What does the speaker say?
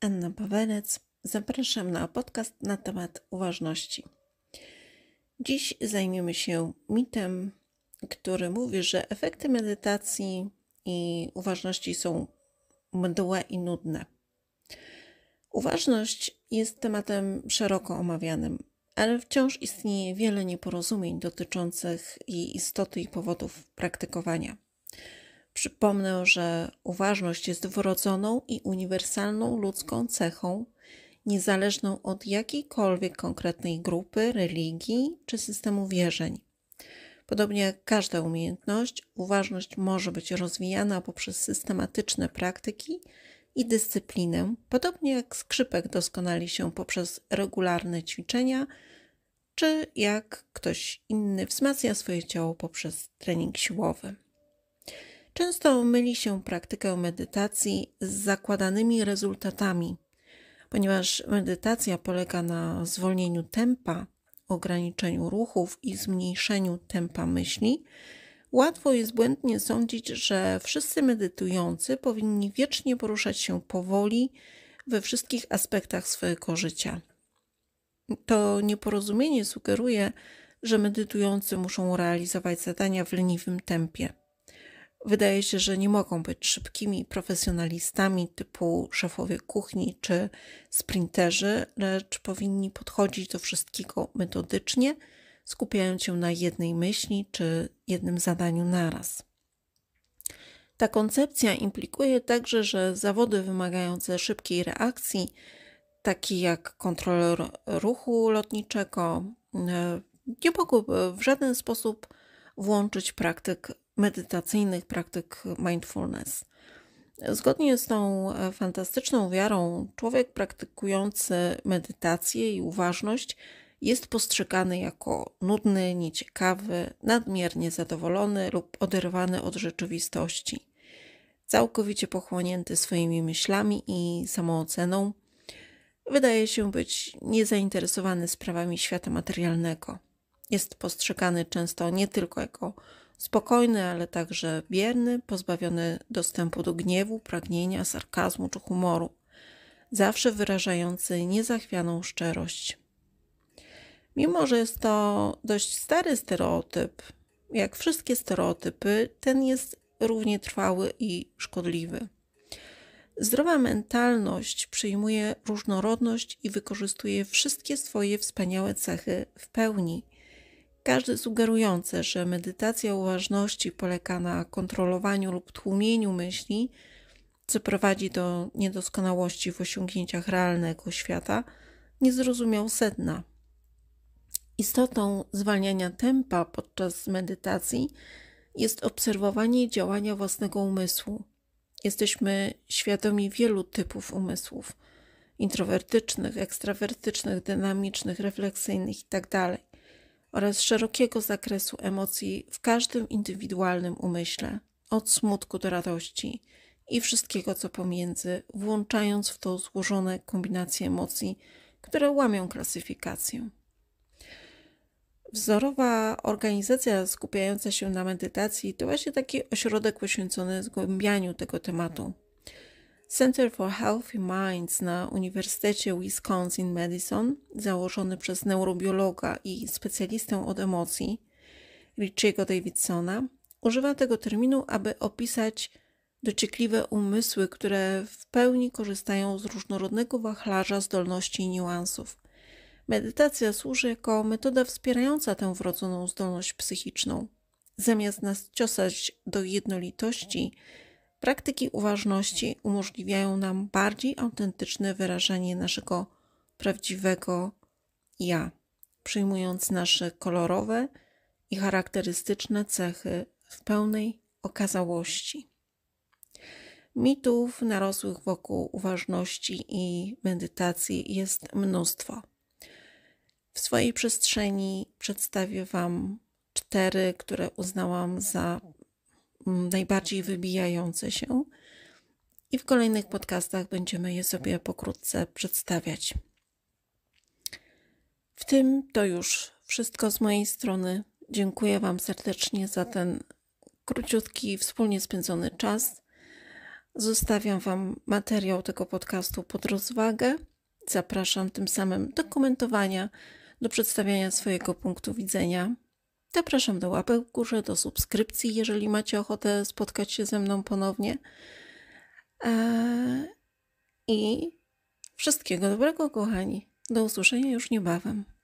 Anna Pawerec. Zapraszam na podcast na temat uważności. Dziś zajmiemy się mitem, który mówi, że efekty medytacji i uważności są mdłe i nudne. Uważność jest tematem szeroko omawianym, ale wciąż istnieje wiele nieporozumień dotyczących jej istoty i powodów praktykowania. Przypomnę, że uważność jest wrodzoną i uniwersalną ludzką cechą, niezależną od jakiejkolwiek konkretnej grupy, religii czy systemu wierzeń. Podobnie jak każda umiejętność, uważność może być rozwijana poprzez systematyczne praktyki i dyscyplinę, podobnie jak skrzypek doskonali się poprzez regularne ćwiczenia, czy jak ktoś inny wzmacnia swoje ciało poprzez trening siłowy często myli się praktykę medytacji z zakładanymi rezultatami, ponieważ medytacja polega na zwolnieniu tempa, ograniczeniu ruchów i zmniejszeniu tempa myśli. Łatwo jest błędnie sądzić, że wszyscy medytujący powinni wiecznie poruszać się powoli we wszystkich aspektach swojego życia. To nieporozumienie sugeruje, że medytujący muszą realizować zadania w leniwym tempie. Wydaje się, że nie mogą być szybkimi profesjonalistami typu szefowie kuchni czy sprinterzy, lecz powinni podchodzić do wszystkiego metodycznie, skupiając się na jednej myśli czy jednym zadaniu naraz. Ta koncepcja implikuje także, że zawody wymagające szybkiej reakcji, takie jak kontroler ruchu lotniczego, e, nie mogłyby w żaden sposób włączyć praktyk medytacyjnych praktyk mindfulness. Zgodnie z tą e, fantastyczną wiarą, człowiek praktykujący medytację i uważność jest postrzegany jako nudny, nieciekawy, nadmiernie zadowolony lub oderwany od rzeczywistości. Całkowicie pochłonięty swoimi myślami i samooceną, wydaje się być niezainteresowany sprawami świata materialnego. Jest postrzegany często nie tylko jako spokojny, ale także bierny, pozbawiony dostępu do gniewu, pragnienia, sarkazmu czy humoru, zawsze wyrażający niezachwianą szczerość. Mimo, że jest to dość stary stereotyp, jak wszystkie stereotypy, ten jest równie trwały i szkodliwy. Zdrowa mentalność przyjmuje różnorodność i wykorzystuje wszystkie swoje wspaniałe cechy w pełni – każdy sugerujący, że medytacja uważności polega na kontrolowaniu lub tłumieniu myśli, co prowadzi do niedoskonałości w osiągnięciach realnego świata, nie zrozumiał sedna. Istotą zwalniania tempa podczas medytacji jest obserwowanie działania własnego umysłu. Jesteśmy świadomi wielu typów umysłów introwertycznych, ekstrawertycznych, dynamicznych, refleksyjnych itd. Tak oraz szerokiego zakresu emocji w każdym indywidualnym umyśle, od smutku do radości i wszystkiego co pomiędzy, włączając w to złożone kombinacje emocji, które łamią klasyfikację. Wzorowa organizacja skupiająca się na medytacji to właśnie taki ośrodek poświęcony zgłębianiu tego tematu, Center for Healthy Minds na Uniwersytecie Wisconsin-Madison, założony przez neurobiologa i specjalistę od emocji Richiego Davidsona, używa tego terminu, aby opisać dociekliwe umysły, które w pełni korzystają z różnorodnego wachlarza zdolności i niuansów. Medytacja służy jako metoda wspierająca tę wrodzoną zdolność psychiczną. Zamiast nas ciosać do jednolitości, Praktyki uważności umożliwiają nam bardziej autentyczne wyrażenie naszego prawdziwego ja, przyjmując nasze kolorowe i charakterystyczne cechy w pełnej okazałości. Mitów narosłych wokół uważności i medytacji jest mnóstwo. W swojej przestrzeni przedstawię Wam cztery, które uznałam za Mm, najbardziej wybijające się. I w kolejnych podcastach będziemy je sobie pokrótce przedstawiać. W tym to już wszystko z mojej strony. Dziękuję Wam serdecznie za ten króciutki, wspólnie spędzony czas. Zostawiam Wam materiał tego podcastu pod rozwagę. Zapraszam tym samym do komentowania, do przedstawiania swojego punktu widzenia Zapraszam do łapek w górze, do subskrypcji, jeżeli macie ochotę spotkać się ze mną ponownie. E, I wszystkiego dobrego, kochani. Do usłyszenia już niebawem.